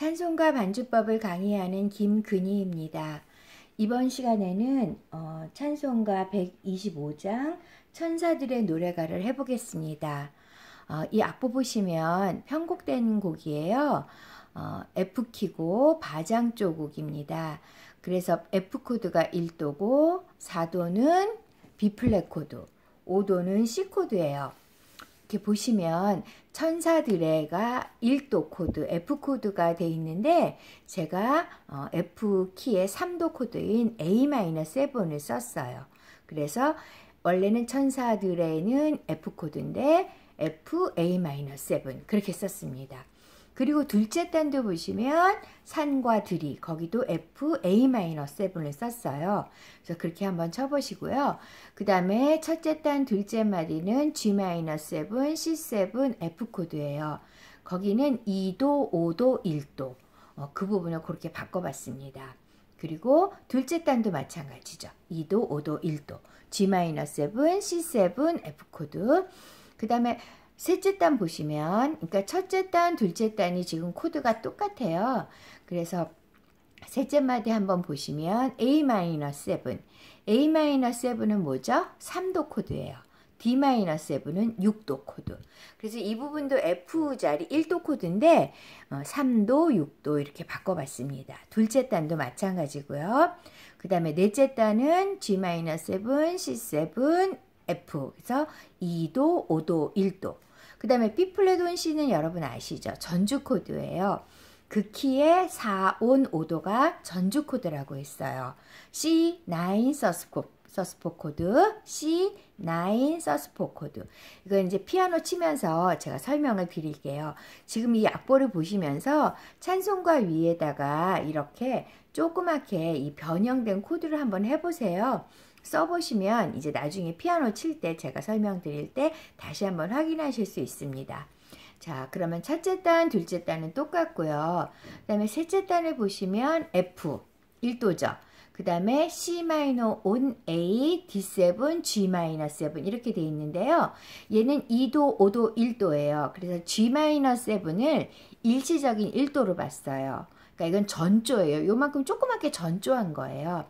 찬송과 반주법을 강의하는 김근희입니다. 이번 시간에는 어, 찬송가 125장 천사들의 노래가를 해보겠습니다. 어, 이 악보 보시면 편곡된 곡이에요. 어, F키고 바장조 곡입니다. 그래서 F코드가 1도고 4도는 B플랫 코드, 5도는 C코드예요. 이렇게 보시면 천사드레가 1도 코드, F 코드가 돼 있는데 제가 어, F 키의 3도 코드인 A-7을 썼어요. 그래서 원래는 천사드레는 F 코드인데 F A-7 그렇게 썼습니다. 그리고 둘째 단도 보시면 산과 들이 거기도 F A-7을 썼어요. 그래서 그렇게 한번 쳐보시고요. 그 다음에 첫째 단 둘째 마디는 G-7, C7, F 코드예요. 거기는 2도, 5도, 1도 어, 그 부분을 그렇게 바꿔봤습니다. 그리고 둘째 단도 마찬가지죠. 2도, 5도, 1도 G-7, C7, F 코드 그 다음에 셋째 단 보시면 그러니까 첫째 단, 둘째 단이 지금 코드가 똑같아요. 그래서 셋째 마디 한번 보시면 A-7 A-7은 뭐죠? 3도 코드예요. D-7은 6도 코드. 그래서 이 부분도 F 자리 1도 코드인데 3도, 어, 6도 이렇게 바꿔봤습니다. 둘째 단도 마찬가지고요. 그 다음에 넷째 단은 G-7, C7, F 그래서 2도, 5도, 1도 그 다음에 B플랫 온씨는 여러분 아시죠? 전주 코드예요. 그 키의 4, 온, 5도가 전주 코드라고 했어요. C9 서스코, 서스포 코드, C9 서스포 코드. 이건 이제 피아노 치면서 제가 설명을 드릴게요. 지금 이 악보를 보시면서 찬송가 위에다가 이렇게 조그맣게 이 변형된 코드를 한번 해보세요. 써보시면 이제 나중에 피아노 칠 때 제가 설명드릴 때 다시 한번 확인하실 수 있습니다. 자 그러면 첫째 단, 둘째 단은 똑같고요. 그 다음에 셋째 단을 보시면 F, 1도죠. 그 다음에 C-on A, D7, G-7 이렇게 돼 있는데요. 얘는 2도, 5도, 1도예요. 그래서 G-7을 일시적인 1도로 봤어요. 그러니까 이건 전조예요. 요만큼 조그맣게 전조한 거예요.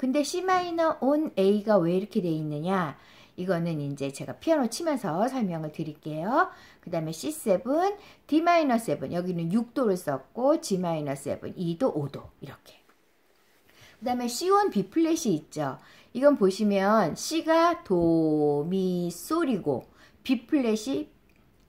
근데 C 마이너 온 A가 왜 이렇게 돼 있느냐? 이거는 이제 제가 피아노 치면서 설명을 드릴게요. 그 다음에 C7, D-7 여기는 6도를 썼고 G-7, 2도, 5도 이렇게. 그 다음에 C1 B 플랫이 있죠. 이건 보시면 C가 도, 미, 솔이고 B 플랫이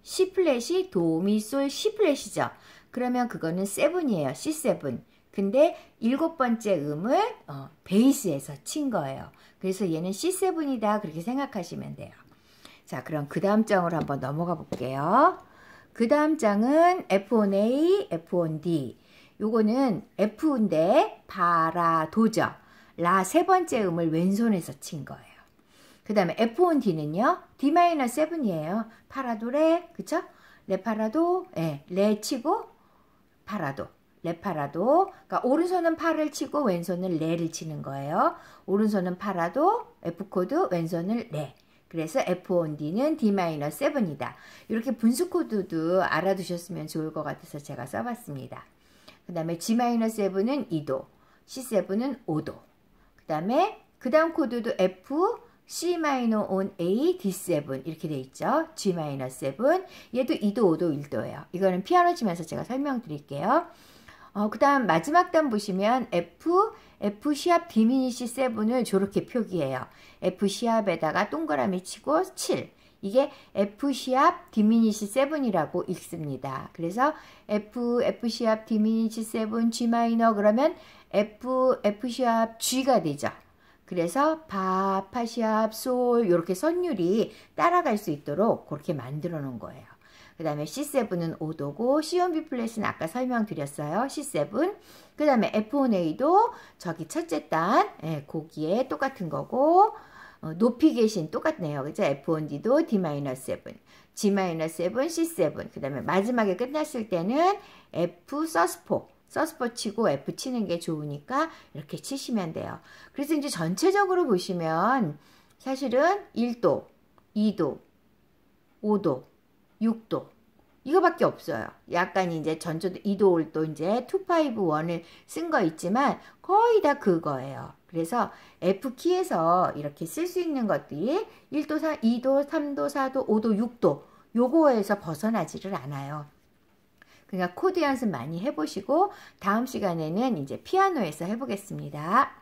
C 플랫이 도, 미, 솔, C 플랫이죠. 그러면 그거는 7이에요. C7. 근데 일곱 번째 음을 어, 베이스에서 친 거예요. 그래서 얘는 C7이다 그렇게 생각하시면 돼요. 자 그럼 그 다음 장으로 한번 넘어가 볼게요. 그 다음 장은 F1A, F1D 요거는 F인데 바라도죠. 라 세 번째 음을 왼손에서 친 거예요. 그 다음에 F1D는요. D-7이에요. 파라도 레, 그쵸? 레 네, 파라도, 예, 레 치고 파라도. 레파라도 그러니까 오른손은 파를 치고 왼손은 레를 치는 거예요. 오른손은 파라도 F 코드 왼손을 레. 그래서 F1D는 D-7이다. 이렇게 분수 코드도 알아두셨으면 좋을 것 같아서 제가 써봤습니다. 그 다음에 G-7은 마이너 2도, C7은 5도. 그 다음에 그 다음 코드도 F, C-1A, 마이너 D7 이렇게 돼 있죠. G-7, 마이너 얘도 2도, 5도, 1도예요. 이거는 피아노 치면서 제가 설명드릴게요. 어, 그 다음 마지막 단 보시면 F, F 시 디미니시 7을 저렇게 표기해요. F 시에다가 동그라미 치고 7. 이게 F 시 디미니시 7이라고 읽습니다. 그래서 F, F 시 디미니시 7, G 마이너 그러면 F, F 시 G가 되죠. 그래서 바, 파 시합, 솔 이렇게 선율이 따라갈 수 있도록 그렇게 만들어 놓은 거예요. 그 다음에 C7은 5도고 C1B 플랫은 아까 설명드렸어요. C7. 그 다음에 F1A도 저기 첫째 단 예, 고기에 똑같은 거고 어, 높이 계신 똑같네요. 그죠? F1D도 D-7, G-7, C7. 그 다음에 마지막에 끝났을 때는 F 서스포. 서스포 치고 F 치는 게 좋으니까 이렇게 치시면 돼요. 그래서 이제 전체적으로 보시면 사실은 1도, 2도, 5도, 6도 이거밖에 없어요. 약간 이제 전조도 이도올도 이제 251을 쓴 거 있지만 거의 다 그거예요. 그래서 F키에서 이렇게 쓸 수 있는 것들이 1도, 4, 2도, 3도, 4도, 5도, 6도 요거에서 벗어나지를 않아요. 그러니까 코드 연습 많이 해보시고 다음 시간에는 이제 피아노에서 해보겠습니다.